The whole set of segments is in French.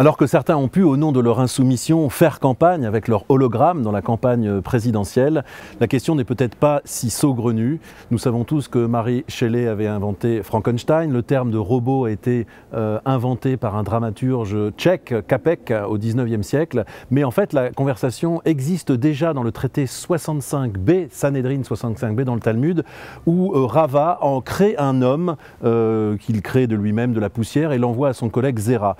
Alors que certains ont pu, au nom de leur insoumission, faire campagne avec leur hologramme dans la campagne présidentielle, la question n'est peut-être pas si saugrenue. Nous savons tous que Marie Shelley avait inventé Frankenstein. Le terme de robot a été euh, inventé par un dramaturge tchèque, Capek, au 19e siècle. Mais en fait, la conversation existe déjà dans le traité 65b, Sanhedrin 65b dans le Talmud, où euh, Rava en crée un homme euh, qu'il crée de lui-même de la poussière et l'envoie à son collègue Zera.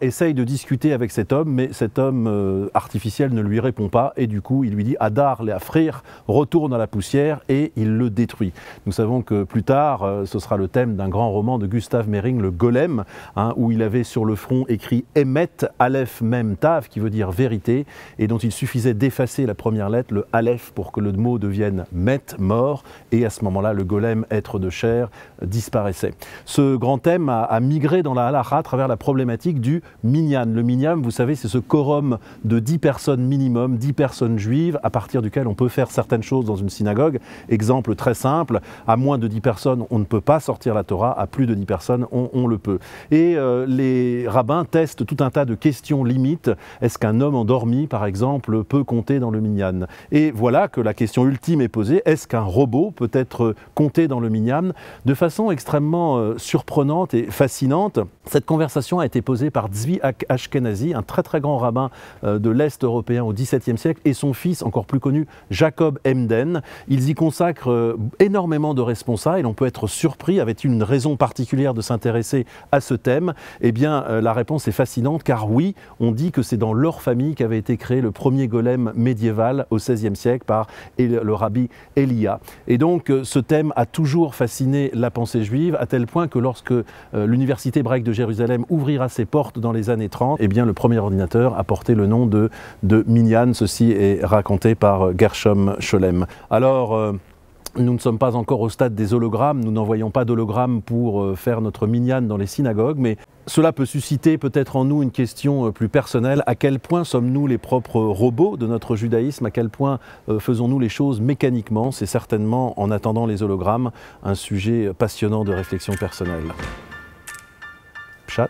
essaie de discuter avec cet homme, mais cet homme euh, artificiel ne lui répond pas, et du coup, il lui dit Adar, les Afrir retourne à la poussière, et il le détruit. Nous savons que plus tard, euh, ce sera le thème d'un grand roman de Gustave Mering, Le Golem, hein, où il avait sur le front écrit Emet, Aleph, Mem, Tav, qui veut dire vérité, et dont il suffisait d'effacer la première lettre, le Aleph, pour que le mot devienne Met, mort, et à ce moment-là, le golem, être de chair, disparaissait. Ce grand thème a, a migré dans la halacha à travers la problématique du le minyan, vous savez, c'est ce quorum de 10 personnes minimum, 10 personnes juives, à partir duquel on peut faire certaines choses dans une synagogue. Exemple très simple, à moins de 10 personnes, on ne peut pas sortir la Torah, à plus de 10 personnes, on, le peut. Et euh, les rabbins testent tout un tas de questions limites. Est-ce qu'un homme endormi, par exemple, peut compter dans le minyan Et voilà que la question ultime est posée, est-ce qu'un robot peut être compté dans le minyan De façon extrêmement euh, surprenante et fascinante, cette conversation a été posée par Zvi Ashkenazi, un très très grand rabbin euh, de l'Est européen au XVIIe siècle, et son fils, encore plus connu, Jacob Emden. Ils y consacrent euh, énormément de responsables, et l'on peut être surpris, avait-il une raison particulière de s'intéresser à ce thème Eh bien, euh, la réponse est fascinante, car oui, on dit que c'est dans leur famille qu'avait été créé le premier golem médiéval au XVIe siècle par le rabbi Elia. Et donc, ce thème a toujours fasciné la pensée juive, à tel point que lorsque l'université hébraïque de Jérusalem ouvrira ses portes dans les années et 30, eh bien, le premier ordinateur a porté le nom de, de Ceci est raconté par euh, Gershom Scholem. Alors, euh, nous ne sommes pas encore au stade des hologrammes, nous n'envoyons pas d'hologrammes pour euh, faire notre mignane dans les synagogues, mais cela peut susciter peut-être en nous une question plus personnelle. À quel point sommes-nous les propres robots de notre judaïsme À quel point faisons-nous les choses mécaniquement C'est certainement, en attendant les hologrammes, un sujet passionnant de réflexion personnelle. Chat